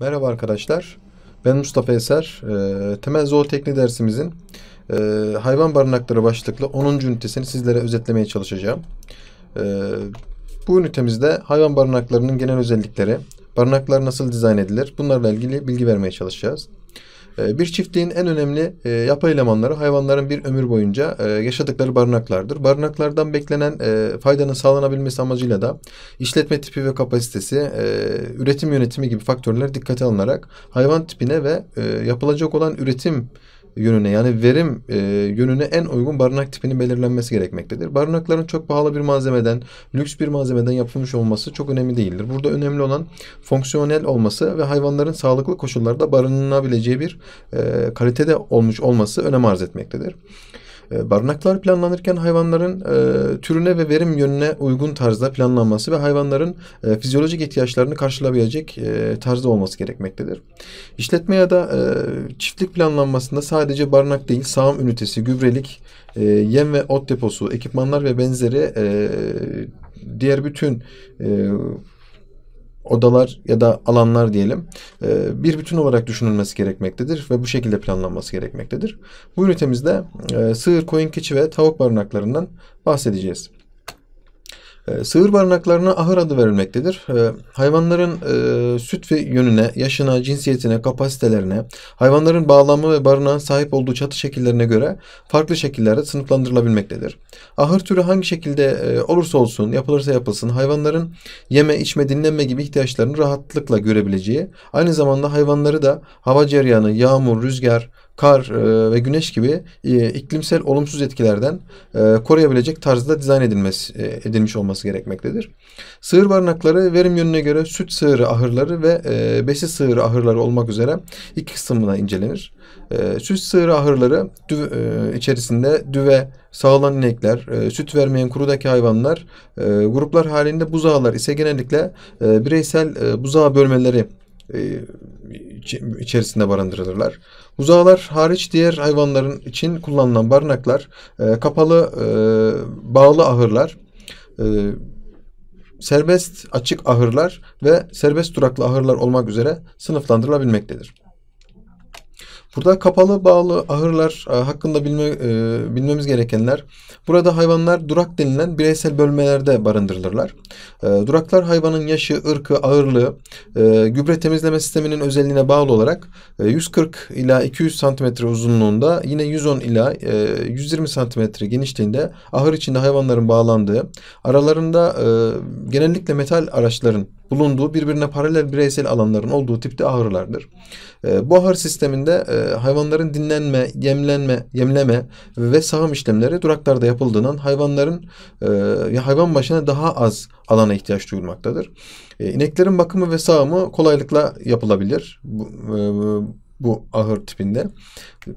Merhaba arkadaşlar. Ben Mustafa Eser. E, temel zootekni dersimizin e, hayvan barınakları başlıklı 10. ünitesini sizlere özetlemeye çalışacağım. E, bu ünitemizde hayvan barınaklarının genel özellikleri, barınaklar nasıl dizayn edilir bunlarla ilgili bilgi vermeye çalışacağız. Ee, bir çiftliğin en önemli e, yapı elemanları hayvanların bir ömür boyunca e, yaşadıkları barınaklardır. Barınaklardan beklenen e, faydanın sağlanabilmesi amacıyla da işletme tipi ve kapasitesi, üretim yönetimi gibi faktörler dikkate alınarak hayvan tipine ve yapılacak olan üretim yönüne yani verim e, yönüne en uygun barınak tipinin belirlenmesi gerekmektedir. Barınakların çok pahalı bir malzemeden, lüks bir malzemeden yapılmış olması çok önemli değildir. Burada önemli olan fonksiyonel olması ve hayvanların sağlıklı koşullarda barınabileceği bir e, kalitede olmuş olması önem arz etmektedir. Ee, barınaklar planlanırken hayvanların e, türüne ve verim yönüne uygun tarzda planlanması ve hayvanların e, fizyolojik ihtiyaçlarını karşılayabilecek e, tarzda olması gerekmektedir. İşletme ya da çiftlik planlanmasında sadece barınak değil, sağım ünitesi, gübrelik, yem ve ot deposu, ekipmanlar ve benzeri diğer bütün odalar ya da alanlar diyelim e, bir bütün olarak düşünülmesi gerekmektedir ve bu şekilde planlanması gerekmektedir. Bu ünitemizde e, sığır, koyun, keçi ve tavuk barınaklarından bahsedeceğiz. Ee, sığır barınaklarına ahır adı verilmektedir. Ee, hayvanların e, süt ve yönüne, yaşına, cinsiyetine, kapasitelerine, hayvanların bağlanma ve barınağın sahip olduğu çatı şekillerine göre farklı şekillerde sınıflandırılabilmektedir. Ahır türü hangi şekilde e, olursa olsun, yapılırsa yapılsın hayvanların yeme, içme, dinlenme gibi ihtiyaçlarını rahatlıkla görebileceği, aynı zamanda hayvanları da hava cereyanı, yağmur, rüzgar, kar e, ve güneş gibi e, iklimsel olumsuz etkilerden e, koruyabilecek tarzda dizayn edilmesi, edilmiş olması gerekmektedir. Sığır barınakları verim yönüne göre süt sığırı ahırları ve besi sığırı ahırları olmak üzere iki kısmına incelenir. Süt sığırı ahırları içerisinde düve, sağlanan inekler, süt vermeyen kurudaki hayvanlar, gruplar halinde buzağlar ise genellikle bireysel e, buzağı bölmeleri içerisinde barındırılırlar. Buzağlar hariç diğer hayvanların için kullanılan barınaklar e, kapalı e, bağlı ahırlar, e, serbest açık ahırlar ve serbest duraklı ahırlar olmak üzere sınıflandırılabilmektedir. Burada kapalı bağlı ahırlar e, hakkında bilme, e, bilmemiz gerekenler. Burada hayvanlar durak denilen bireysel bölmelerde barındırılırlar. E, duraklar hayvanın yaşı, ırkı, ağırlığı, e, gübre temizleme sisteminin özelliğine bağlı olarak e, 140 ila 200 santimetre uzunluğunda yine 110 ila e, 120 santimetre genişliğinde ahır içinde hayvanların bağlandığı, aralarında e, genellikle metal araçların bulunduğu birbirine paralel bireysel alanların olduğu tipte ahırlardır. E, bu ahır sisteminde e, hayvanların dinlenme, yemlenme, yemleme ve sağım işlemleri duraklarda yapıldığından hayvanların e, hayvan başına daha az alana ihtiyaç duyulmaktadır. E, ineklerin bakımı ve sağımı kolaylıkla yapılabilir. Bu, e, bu ahır tipinde.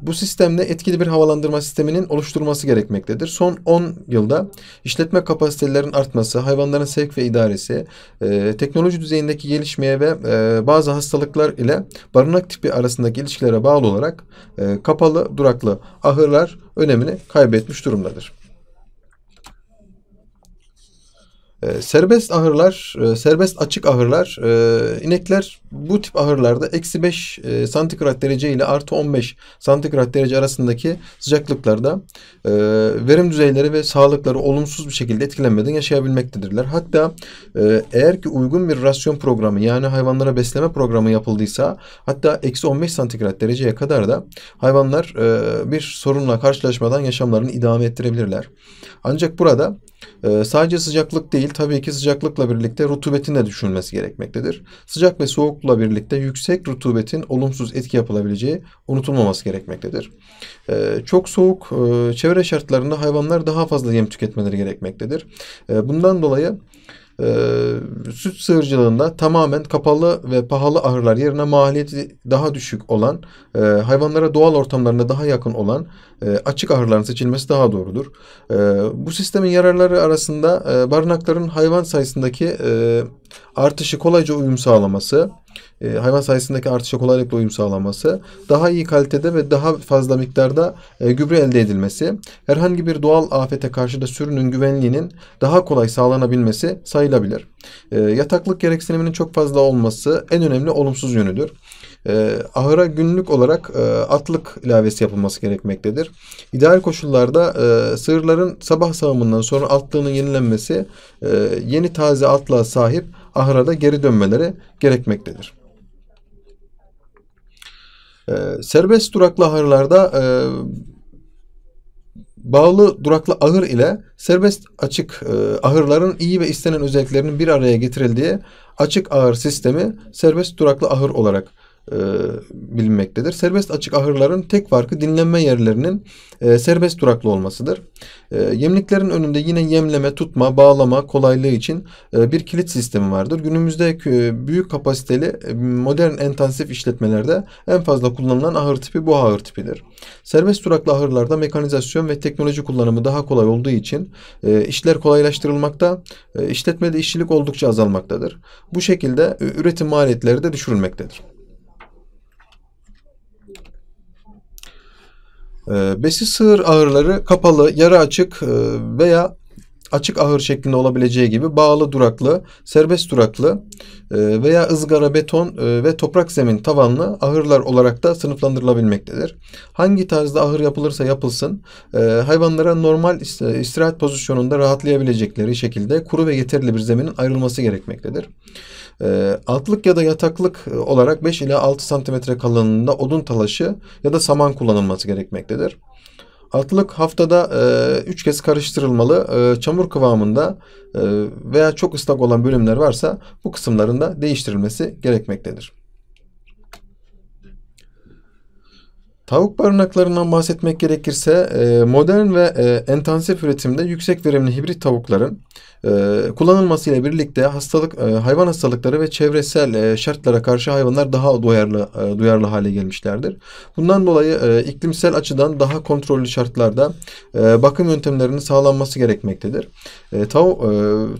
Bu sistemde etkili bir havalandırma sisteminin oluşturulması gerekmektedir. Son 10 yılda işletme kapasitelerinin artması, hayvanların sevk ve idaresi, e, teknoloji düzeyindeki gelişmeye ve e, bazı hastalıklar ile barınak tipi arasındaki ilişkilere bağlı olarak e, kapalı duraklı ahırlar önemini kaybetmiş durumdadır. E, serbest ahırlar, e, serbest açık ahırlar, e, inekler bu tip ahırlarda eksi 5 e, santigrat derece ile artı 15 santigrat derece arasındaki sıcaklıklarda e, verim düzeyleri ve sağlıkları olumsuz bir şekilde etkilenmeden yaşayabilmektedirler. Hatta e, eğer ki uygun bir rasyon programı yani hayvanlara besleme programı yapıldıysa hatta eksi 15 santigrat dereceye kadar da hayvanlar e, bir sorunla karşılaşmadan yaşamlarını idame ettirebilirler. Ancak burada ee, sadece sıcaklık değil tabii ki sıcaklıkla birlikte rutubetin de düşünülmesi gerekmektedir. Sıcak ve soğukla birlikte yüksek rutubetin olumsuz etki yapılabileceği unutulmaması gerekmektedir. Ee, çok soğuk e, çevre şartlarında hayvanlar daha fazla yem tüketmeleri gerekmektedir. Ee, bundan dolayı e, süt sığırcılığında tamamen kapalı ve pahalı ahırlar yerine maliyeti daha düşük olan, e, hayvanlara doğal ortamlarına daha yakın olan e, açık ahırların seçilmesi daha doğrudur. E, bu sistemin yararları arasında e, barınakların hayvan sayısındaki e, artışı kolayca uyum sağlaması, e, hayvan sayısındaki artışa kolaylıkla uyum sağlanması, daha iyi kalitede ve daha fazla miktarda e, gübre elde edilmesi, herhangi bir doğal afete karşı da sürünün güvenliğinin daha kolay sağlanabilmesi sayılabilir. E, yataklık gereksiniminin çok fazla olması en önemli olumsuz yönüdür. E, ahıra günlük olarak e, atlık ilavesi yapılması gerekmektedir. İdeal koşullarda e, sığırların sabah sağımından sonra atlığının yenilenmesi, e, yeni taze atlığa sahip ahıra da geri dönmeleri gerekmektedir. E, serbest duraklı ahırlarda e, bağlı duraklı ahır ile serbest açık e, ahırların iyi ve istenen özelliklerinin bir araya getirildiği açık ahır sistemi serbest duraklı ahır olarak e, bilinmektedir. Serbest açık ahırların tek farkı dinlenme yerlerinin e, serbest duraklı olmasıdır. E, yemliklerin önünde yine yemleme, tutma, bağlama kolaylığı için e, bir kilit sistemi vardır. Günümüzde e, büyük kapasiteli e, modern intensif işletmelerde en fazla kullanılan ahır tipi bu ahır tipidir. Serbest duraklı ahırlarda mekanizasyon ve teknoloji kullanımı daha kolay olduğu için e, işler kolaylaştırılmakta, e, işletmede işçilik oldukça azalmaktadır. Bu şekilde e, üretim maliyetleri de düşürülmektedir. Ee, besi sığır ağırları kapalı, yarı açık e, veya açık ahır şeklinde olabileceği gibi bağlı duraklı, serbest duraklı e, veya ızgara beton e, ve toprak zemin tavanlı ahırlar olarak da sınıflandırılabilmektedir. Hangi tarzda ahır yapılırsa yapılsın e, hayvanlara normal istirahat pozisyonunda rahatlayabilecekleri şekilde kuru ve yeterli bir zeminin ayrılması gerekmektedir. Altlık ya da yataklık olarak 5 ila 6 santimetre kalınlığında odun talaşı ya da saman kullanılması gerekmektedir. Altılık haftada 3 e, kez karıştırılmalı. E, çamur kıvamında e, veya çok ıslak olan bölümler varsa bu kısımların da değiştirilmesi gerekmektedir. Tavuk barınaklarından bahsetmek gerekirse modern ve intensif üretimde yüksek verimli hibrit tavukların ee, kullanılmasıyla birlikte hastalık e, hayvan hastalıkları ve çevresel e, şartlara karşı hayvanlar daha duyarlı e, duyarlı hale gelmişlerdir. Bundan dolayı iklimsel açıdan daha kontrollü şartlarda bakım yöntemlerinin sağlanması gerekmektedir. Tavuk,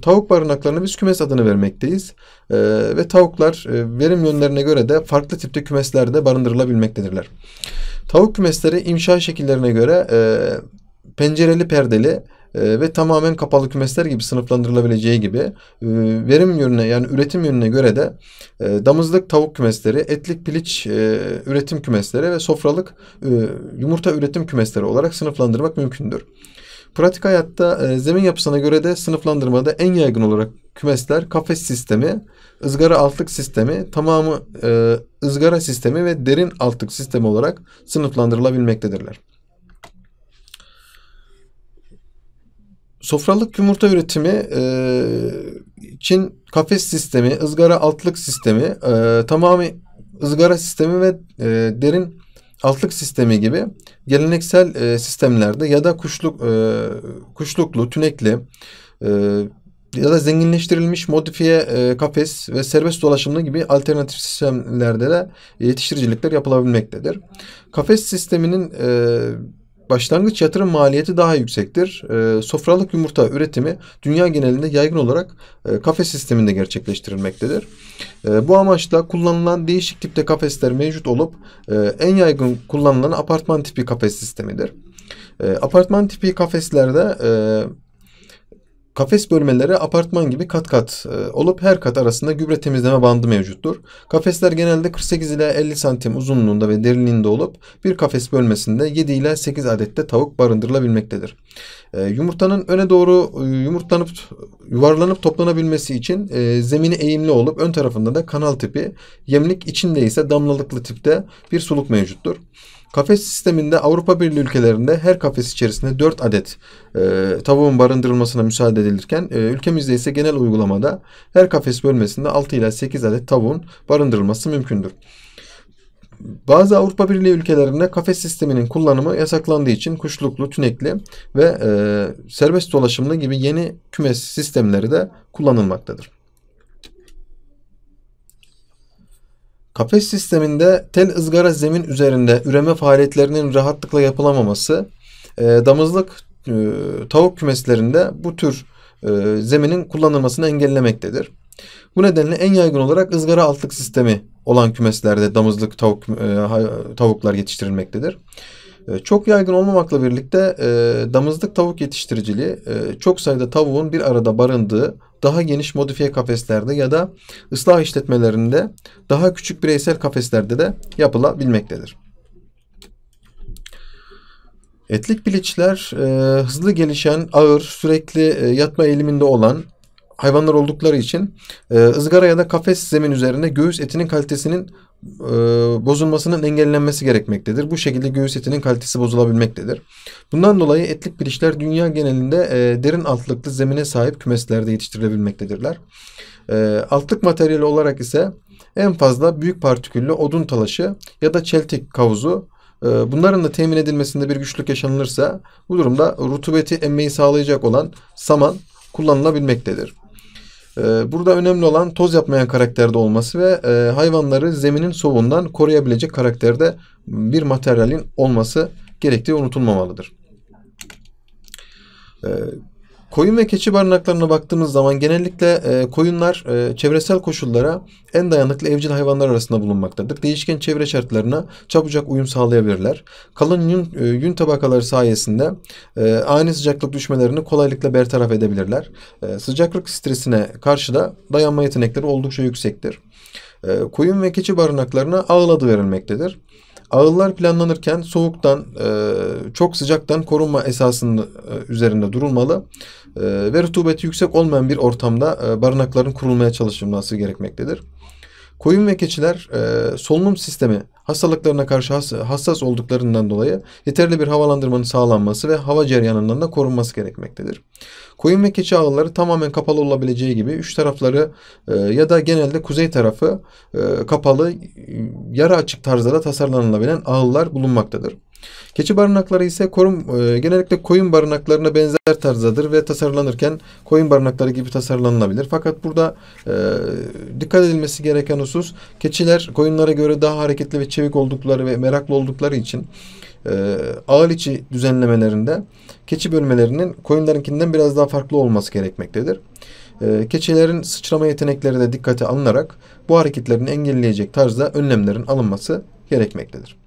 tavuk barınaklarına biz kümes adını vermekteyiz ve tavuklar verim yönlerine göre de farklı tipte kümeslerde barındırılabilmektedirler. Tavuk kümesleri imşa şekillerine göre pencereli perdeli ee, ve tamamen kapalı kümesler gibi sınıflandırılabileceği gibi e, verim yönüne yani üretim yönüne göre de e, damızlık tavuk kümesleri, etlik piliç e, üretim kümesleri ve sofralık yumurta üretim kümesleri olarak sınıflandırmak mümkündür. Pratik hayatta zemin yapısına göre de sınıflandırmada en yaygın olarak kümesler kafes sistemi, ızgara altlık sistemi, tamamı ızgara sistemi ve derin altlık sistemi olarak sınıflandırılabilmektedirler. Sofralık yumurta üretimi e, için kafes sistemi, ızgara altlık sistemi, e, tamamı ızgara sistemi ve e, derin altlık sistemi gibi geleneksel e, sistemlerde ya da kuşluk e, kuşluklu, tünekli e, ya da zenginleştirilmiş modifiye e, kafes ve serbest dolaşımlı gibi alternatif sistemlerde de yetiştiricilikler yapılabilmektedir. Kafes sisteminin e, Başlangıç yatırım maliyeti daha yüksektir. E, sofralık yumurta üretimi dünya genelinde yaygın olarak e, kafes sisteminde gerçekleştirilmektedir. E, bu amaçla kullanılan değişik tipte kafesler mevcut olup e, en yaygın kullanılan apartman tipi kafes sistemidir. E, apartman tipi kafeslerde e, Kafes bölmeleri apartman gibi kat kat e, olup her kat arasında gübre temizleme bandı mevcuttur. Kafesler genelde 48 ile 50 santim uzunluğunda ve derinliğinde olup bir kafes bölmesinde 7 ile 8 adette tavuk barındırılabilmektedir. E, yumurtanın öne doğru e, yumurtlanıp yuvarlanıp toplanabilmesi için zemini eğimli olup ön tarafında da kanal tipi, yemlik içinde ise damlalıklı tipte bir suluk mevcuttur. Kafes sisteminde Avrupa Birliği ülkelerinde her kafes içerisinde 4 adet e, tavuğun barındırılmasına müsaade edilirken e, ülkemizde ise genel uygulamada her kafes bölmesinde 6 ila 8 adet tavuğun barındırılması mümkündür. Bazı Avrupa Birliği ülkelerinde kafes sisteminin kullanımı yasaklandığı için kuşluklu, tünekli ve e, serbest dolaşımlı gibi yeni kümes sistemleri de kullanılmaktadır. Kafes sisteminde tel ızgara zemin üzerinde üreme faaliyetlerinin rahatlıkla yapılamaması, e, damızlık e, tavuk kümeslerinde bu tür e, zeminin kullanılmasını engellemektedir. Bu nedenle en yaygın olarak ızgara altlık sistemi olan kümeslerde damızlık tavuk e, tavuklar yetiştirilmektedir. Ee, çok yaygın olmamakla birlikte e, damızlık tavuk yetiştiriciliği e, çok sayıda tavuğun bir arada barındığı daha geniş modifiye kafeslerde ya da ıslah işletmelerinde daha küçük bireysel kafeslerde de yapılabilmektedir. Etlik piliçler e, hızlı gelişen, ağır, sürekli yatma eğiliminde olan hayvanlar oldukları için ızgara ya da kafes zemin üzerinde göğüs etinin kalitesinin e, bozulmasının engellenmesi gerekmektedir. Bu şekilde göğüs etinin kalitesi bozulabilmektedir. Bundan dolayı etlik pirişler dünya genelinde e, derin altlıklı zemine sahip kümeslerde yetiştirilebilmektedirler. E, altlık materyali olarak ise en fazla büyük partiküllü odun talaşı ya da çeltik kavuzu e, Bunların da temin edilmesinde bir güçlük yaşanılırsa bu durumda rutubeti emmeyi sağlayacak olan saman kullanılabilmektedir. Ee, burada önemli olan toz yapmayan karakterde olması ve e, hayvanları zeminin soğuğundan koruyabilecek karakterde bir materyalin olması gerektiği unutulmamalıdır. Ee, Koyun ve keçi barınaklarına baktığımız zaman genellikle e, koyunlar e, çevresel koşullara en dayanıklı evcil hayvanlar arasında bulunmaktadır. Değişken çevre şartlarına çabucak uyum sağlayabilirler. Kalın yün, e, yün tabakaları sayesinde e, ani sıcaklık düşmelerini kolaylıkla bertaraf edebilirler. E, sıcaklık stresine karşı da dayanma yetenekleri oldukça yüksektir. E, koyun ve keçi barınaklarına ağıl adı verilmektedir. Ağıllar planlanırken soğuktan, e, çok sıcaktan korunma esasının e, üzerinde durulmalı. Ee, ve rutubeti yüksek olmayan bir ortamda e, barınakların kurulmaya çalışılması gerekmektedir. Koyun ve keçiler e, solunum sistemi hastalıklarına karşı hassas olduklarından dolayı yeterli bir havalandırmanın sağlanması ve hava cereyanından da korunması gerekmektedir. Koyun ve keçi ağları tamamen kapalı olabileceği gibi üç tarafları e, ya da genelde kuzey tarafı kapalı yarı açık tarzda da tasarlanılabilen ağlar bulunmaktadır. Keçi barınakları ise korum, e, genellikle koyun barınaklarına benzer tarzdadır ve tasarlanırken koyun barınakları gibi tasarlanabilir. Fakat burada e, dikkat edilmesi gereken husus keçiler koyunlara göre daha hareketli ve çevik oldukları ve meraklı oldukları için e, ağır içi düzenlemelerinde keçi bölmelerinin koyunlarınkinden biraz daha farklı olması gerekmektedir. E, keçilerin sıçrama yetenekleri de dikkate alınarak bu hareketlerini engelleyecek tarzda önlemlerin alınması gerekmektedir.